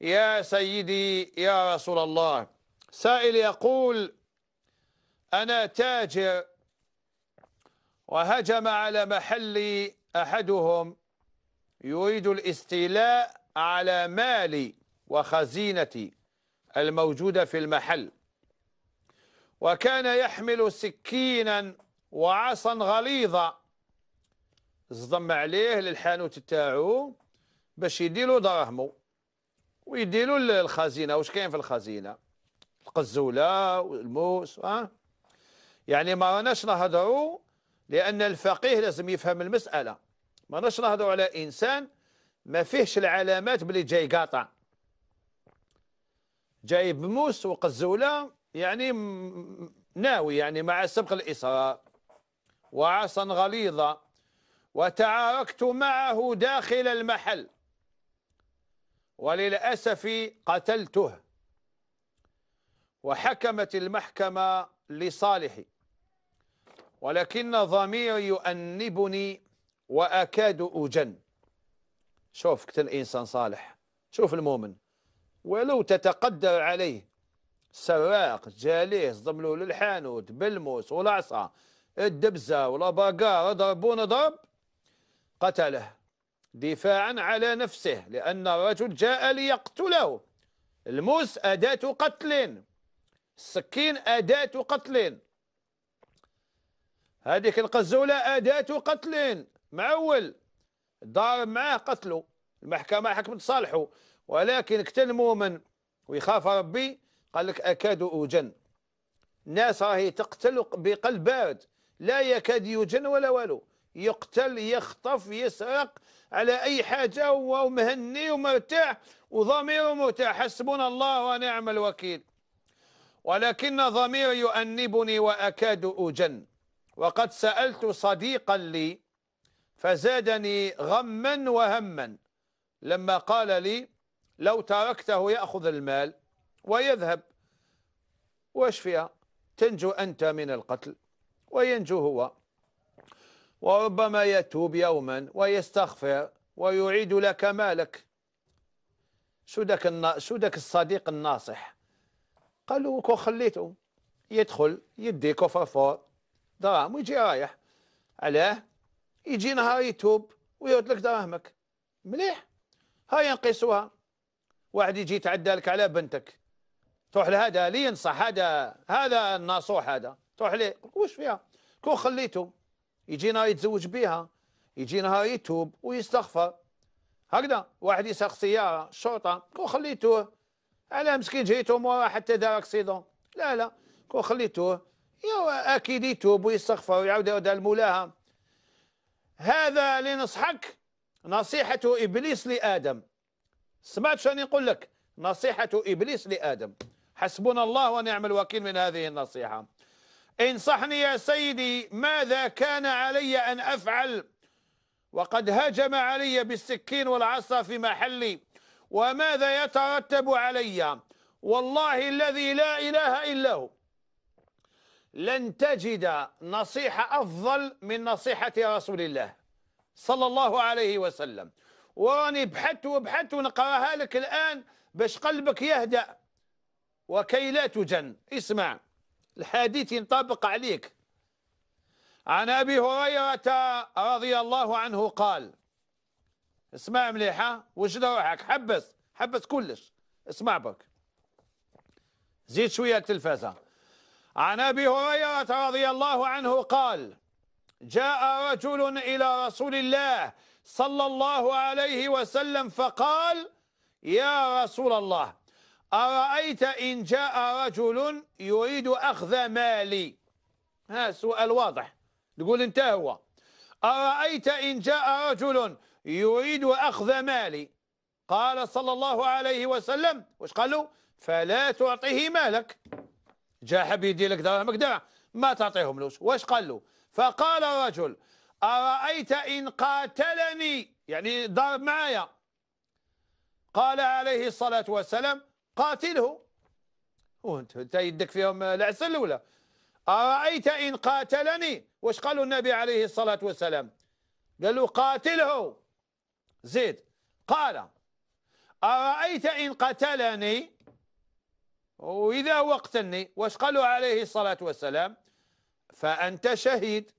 يا سيدي يا رسول الله سائل يقول أنا تاجر وهجم على محلي أحدهم يريد الاستيلاء على مالي وخزينتي الموجودة في المحل وكان يحمل سكينا وعصا غليظة صدم عليه للحانوت تاعو باش يديلو دراهمو ويديروا الخزينه واش كاين في الخزينه القزوله والموس ها يعني ما راناش نهضروا لان الفقيه لازم يفهم المساله ما راناش نهضروا على انسان ما فيهش العلامات بلي جاي قاطع جاي بموس وقزوله يعني ناوي يعني مع سبق الاسراء وعصا غليظه وتعاركت معه داخل المحل وللأسف قتلته وحكمت المحكمة لصالحي ولكن ضميري يؤنبني وأكاد أجن شوف قتل إنسان صالح شوف المؤمن ولو تتقدر عليه سراق جاليس ضملوا للحانوت بالموس والعصا الدبزة ولا باقار ضربون ضرب قتله دفاعا على نفسه لأن الرجل جاء ليقتله الموس أداة قتل السكين أداة قتل هذيك القزولة أداة قتل معول دار معاه قتله المحكمة حكمت صالحه ولكن اقتل مؤمن ويخاف ربي قال لك أكاد أوجن الناس راهي تقتل بقلب بارد لا يكاد يوجن ولا والو يقتل يخطف يسرق على أي حاجة ومهني ومرتاح وضميره مرتاح حسبنا الله ونعم الوكيل ولكن ضميري يؤنبني وأكاد أجن وقد سألت صديقا لي فزادني غما وهما لما قال لي لو تركته يأخذ المال ويذهب واش فيها تنجو أنت من القتل وينجو هو وربما يتوب يوما ويستغفر ويعيد لك مالك سودك النا... سودك الصديق الناصح قال له كو خليته يدخل يدي كفر فور دراهم ويجي رايح علاه يجي نهار يتوب ويرد لك دراهمك مليح هاي نقيسوها واحد يجي يتعدى لك على بنتك تروح لهذا لينصح هذا هذا الناصوح هذا تروح ليه وش فيها كون خليته يجي نهار يتزوج بها يجي نهار يتوب ويستغفر هكذا واحد يسرق سياره الشرطه كون خليتوه على مسكين جيتو مورا حتى دار اكسيدون لا لا كون خليتوه اكيد يتوب ويستغفر ويعاود يرد على مولاها هذا اللي نصحك نصيحه ابليس لادم سمعت شنو نقول لك نصيحه ابليس لادم حسبنا الله ونعم الوكيل من هذه النصيحه انصحني يا سيدي ماذا كان علي أن أفعل وقد هجم علي بالسكين والعصا في محلي وماذا يترتب علي والله الذي لا إله إلا هو لن تجد نصيحة أفضل من نصيحة رسول الله صلى الله عليه وسلم وراني بحثت وبحثت ونقراها لك الآن باش قلبك يهدأ وكي لا تجن اسمع الحديث ينطبق عليك عن أبي هريرة رضي الله عنه قال اسمع مليحة وجد روحك حبس حبس كلش اسمع بك زيد شوية التلفازة عن أبي هريرة رضي الله عنه قال جاء رجل إلى رسول الله صلى الله عليه وسلم فقال يا رسول الله أرأيت إن جاء رجل يريد أخذ مالي ها سؤال واضح تقول انت هو أرأيت إن جاء رجل يريد أخذ مالي قال صلى الله عليه وسلم واش قال له فلا تعطيه مالك جا حبي يدي لك درهمك درع ما تعطيهم لوش واش قال له فقال الرجل أرأيت إن قاتلني يعني ضرب معايا قال عليه الصلاة والسلام قاتله وانت انت يدك فيهم العسل ولا أرأيت إن قاتلني واش قالوا النبي عليه الصلاة والسلام قالوا قاتله زيد قال أرأيت إن قتلني وإذا هو قتلني واش قالوا عليه الصلاة والسلام فأنت شهيد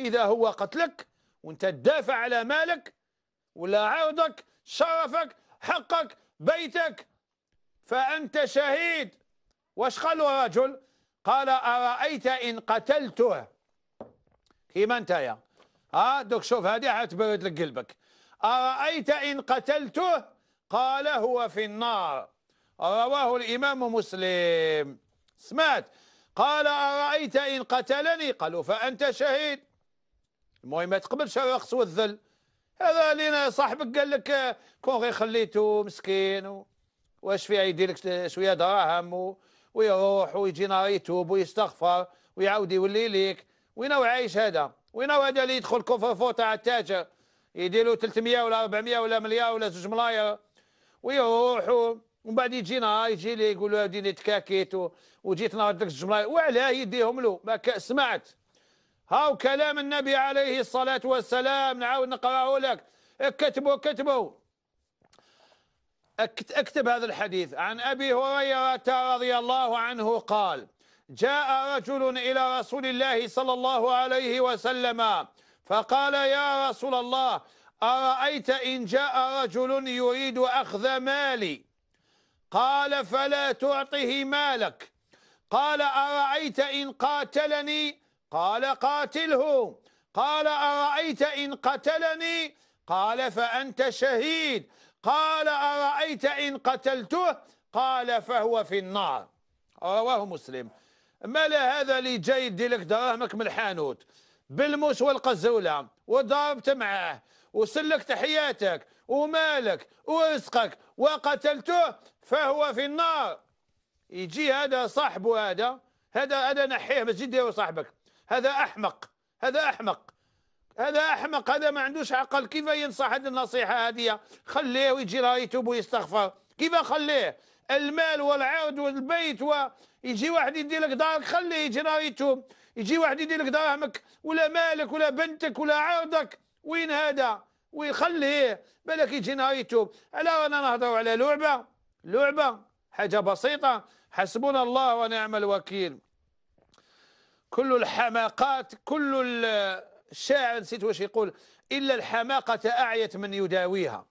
إذا هو قتلك وانت تدافع على مالك ولا عرضك شرفك حقك بيتك فأنت شهيد واش قال له الرجل قال أرأيت إن قتلته كيما أنت يا ها دوك شوف هذه حتبرد لك قلبك أرأيت إن قتلته قال هو في النار رواه الإمام مسلم سمعت قال أرأيت إن قتلني قالوا فأنت شهيد المهم ما تقبلش الرقص والذل هذا لنا صاحبك قال لك كون غير خليته مسكين و... واش فيها يدير لك شويه دراهم ويروح ويجي نهار يتوب ويستغفر ويعاود يولي ليك وين هو عايش هذا وين هو هذا اللي يدخل كفر فور تاع التاجر يدير له 300 ولا 400 ولا مليار ولا زوج ملاير ويروح ومن بعد يجي نهار يجي لي يقول له ديني تكاكيت وجيت نهار ديك زوج ملاير وعلاه يديهم له ما سمعت هاو كلام النبي عليه الصلاه والسلام نعاود نقراه لك كتبوا كتبوا اكتب هذا الحديث عن أبي هريرة رضي الله عنه قال جاء رجل إلى رسول الله صلى الله عليه وسلم فقال يا رسول الله أرأيت إن جاء رجل يريد أخذ مالي قال فلا تعطه مالك قال أرأيت إن قاتلني قال قاتله قال أرأيت إن قتلني قال فأنت شهيد قال أرأيت إن قتلته قال فهو في النار رواه مسلم ملا هذا اللي جاي يدي لك دراهمك من الحانوت بالموس والقزولة وضربت معاه وسلكت حياتك ومالك ورزقك وقتلته فهو في النار يجي هذا صاحبه هذا هذا هذا نحيه بس جدي ديرو صاحبك هذا أحمق هذا أحمق هذا احمق هذا ما عندوش عقل كيف ينصح هذه النصيحه هذه خليه ويجي راه يتوب ويستغفر كيف خليه المال والعود والبيت ويجي واحد يدي لك دارك خليه يجي راه يتوب يجي واحد يدي لك دراهمك ولا مالك ولا بنتك ولا عرضك وين هذا ويخليه بالك يجي نهار يتوب على رانا نهضروا على لعبه لعبه حاجه بسيطه حسبنا الله ونعم الوكيل كل الحماقات كل الشاعر نسيت واش يقول إلا الحماقة أعيت من يداويها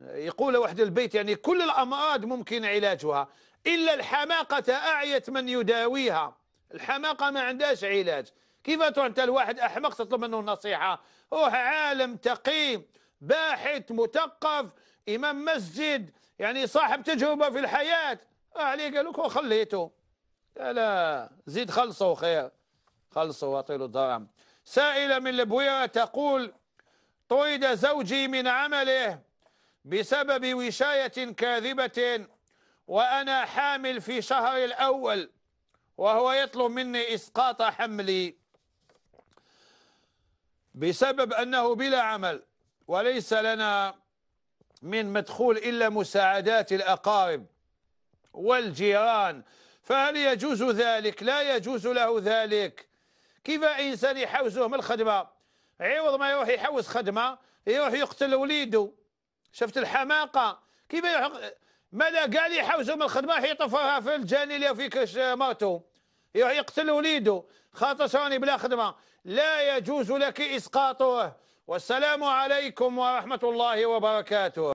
يقول واحد البيت يعني كل الأمراض ممكن علاجها إلا الحماقة أعيت من يداويها الحماقة ما عندهاش علاج كيف تروح أنت الواحد أحمق تطلب منه النصيحة روح عالم تقي باحث مثقف إمام مسجد يعني صاحب تجربة في الحياة آه، عليه قال لك وخليته لا زيد خلصه خير خلص واطيلوا الظلام سائلة من البويرة تقول طرد زوجي من عمله بسبب وشاية كاذبة وأنا حامل في شهر الأول وهو يطلب مني إسقاط حملي بسبب أنه بلا عمل وليس لنا من مدخول إلا مساعدات الأقارب والجيران فهل يجوز ذلك لا يجوز له ذلك كيف انسان يحوزوه من الخدمه عوض ما يروح يحوز خدمه يروح يقتل وليده شفت الحماقه كيف يروح ما لا كاع من الخدمه يطفرها في اللي في كش مرته يروح يقتل وليده خاطر شراني بلا خدمه لا يجوز لك اسقاطه والسلام عليكم ورحمه الله وبركاته